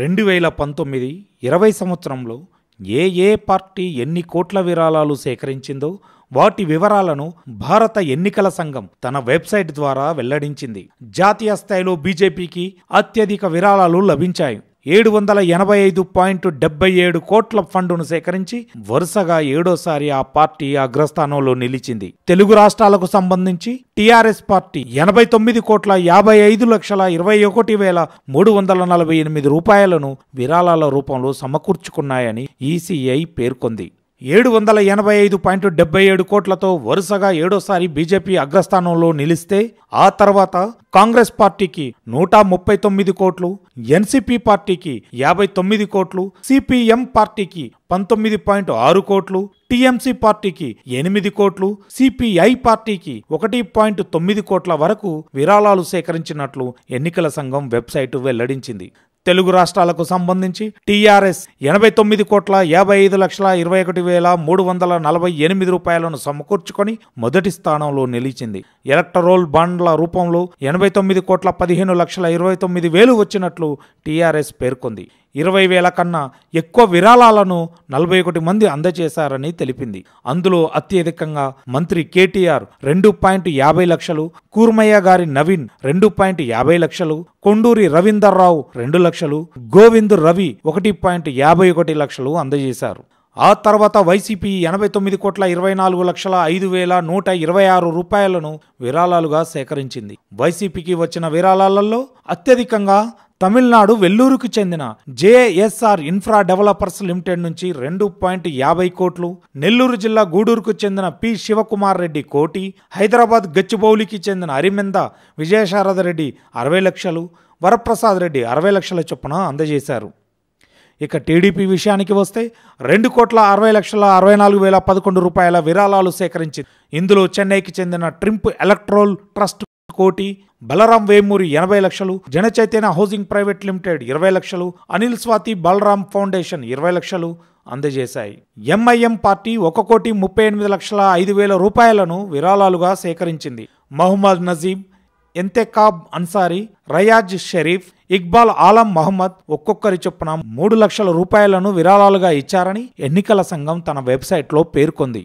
రెండు వేల పంతొమ్మిది ఇరవై సంవత్సరంలో ఏ ఏ పార్టీ ఎన్ని కోట్ల విరాళాలు సేకరించిందో వాటి వివరాలను భారత ఎన్నికల సంఘం తన వెబ్సైట్ ద్వారా వెల్లడించింది జాతీయ స్థాయిలో బీజేపీకి అత్యధిక విరాళాలు లభించాయి ఏడు వందల ఎనభై ఐదు పాయింట్ డెబ్బై ఏడు కోట్ల ఫండును సేకరించి వరుసగా ఏడోసారి ఆ పార్టీ అగ్రస్థానంలో నిలిచింది తెలుగు రాష్ట్రాలకు సంబంధించి టీఆర్ఎస్ పార్టీ ఎనభై తొమ్మిది కోట్ల యాభై ఐదు లక్షల ఇరవై ఒకటి వేల మూడు వందల నలభై ఎనిమిది రూపాయలను విరాళాల రూపంలో సమకూర్చుకున్నాయని ఈసీఐ పేర్కొంది ఏడు వందల ఎనభై ఐదు పాయింట్ డెబ్బై ఏడు కోట్లతో వరుసగా ఏడోసారి బీజేపీ అగ్రస్థానంలో నిలిస్తే ఆ తర్వాత కాంగ్రెస్ పార్టీకి నూట ముప్పై తొమ్మిది కోట్లు ఎన్సిపి పార్టీకి యాభై తొమ్మిది కోట్లు సిపిఎం పార్టీకి పంతొమ్మిది పాయింట్ ఆరు కోట్లు టీఎంసీ పార్టీకి ఎనిమిది కోట్లు సిపిఐ పార్టీకి ఒకటి పాయింట్ తొమ్మిది కోట్ల వరకు విరాళాలు సేకరించినట్లు ఎన్నికల సంఘం వెబ్సైటు వెల్లడించింది తెలుగు రాష్ట్రాలకు సంబంధించి టీఆర్ఎస్ ఎనభై తొమ్మిది కోట్ల యాభై ఐదు లక్షల ఇరవై ఒకటి వేల మూడు వందల నలభై ఎనిమిది రూపాయలను సమకూర్చుకొని మొదటి స్థానంలో నిలిచింది ఎలక్టరోల్ బాండ్ల రూపంలో ఎనభై తొమ్మిది కోట్ల పదిహేను లక్షల ఇరవై తొమ్మిది వేలు వచ్చినట్లు టీఆర్ఎస్ పేర్కొంది ఇరవై వేల కన్నా ఎక్కువ విరాళాలను నలభై ఒకటి మంది అందజేశారని తెలిపింది అందులో అత్యధికంగా మంత్రి కేటీఆర్ రెండు పాయింట్ యాభై లక్షలు కూర్మయ్య గారి నవీన్ రెండు పాయింట్ యాభై లక్షలు కొండూరి రవీందర్రావు రెండు లక్షలు గోవింద్ రవి ఒకటి పాయింట్ యాభై ఒకటి లక్షలు అందజేశారు ఆ తర్వాత వైసీపీ ఎనభై తొమ్మిది కోట్ల ఇరవై నాలుగు లక్షల ఐదు వేల నూట ఇరవై ఆరు రూపాయలను విరాళాలుగా సేకరించింది వైసీపీకి వచ్చిన విరాళాలలో అత్యధికంగా తమిళనాడు వెల్లూరుకు చెందిన జేఎస్ఆర్ ఇన్ఫ్రా డెవలపర్స్ లిమిటెడ్ నుంచి రెండు పాయింట్ యాభై కోట్లు నెల్లూరు జిల్లా గూడూరుకు చెందిన పి శివకుమార్ రెడ్డి కోటి హైదరాబాద్ గచ్చిబౌలికి చెందిన అరిమింద రెడ్డి అరవై లక్షలు వరప్రసాద్ రెడ్డి అరవై లక్షల చొప్పున అందజేశారు ఇక టీడీపీ విషయానికి వస్తే రెండు కోట్ల అరవై లక్షల అరవై నాలుగు వేల పదకొండు రూపాయల విరాళాలు సేకరించింది ఇందులో చెన్నైకి చెందిన ట్రింప్ ఎలక్ట్రోల్ ట్రస్ట్ కోటి బలరాం వేమూరి ఎనభై లక్షలు జనచైతన్య హౌసింగ్ ప్రైవేట్ లిమిటెడ్ ఇరవై లక్షలు అనిల్ స్వాతి బలరాం ఫౌండేషన్ ఇరవై లక్షలు అందజేశాయి ఎంఐఎం పార్టీ ఒక కోటి ముప్పై ఎనిమిది లక్షల ఐదు వేల రూపాయలను విరాళాలుగా సేకరించింది మహమ్మద్ నజీం ఎంతెకాబ్ అన్సారీ రయాజ్ షరీఫ్ ఇక్బాల్ ఆలం మహమ్మద్ ఒక్కొక్కరి చొప్పున మూడు లక్షల రూపాయలను విరాళాలుగా ఇచ్చారని ఎన్నికల సంఘం తన వెబ్సైట్లో పేర్కొంది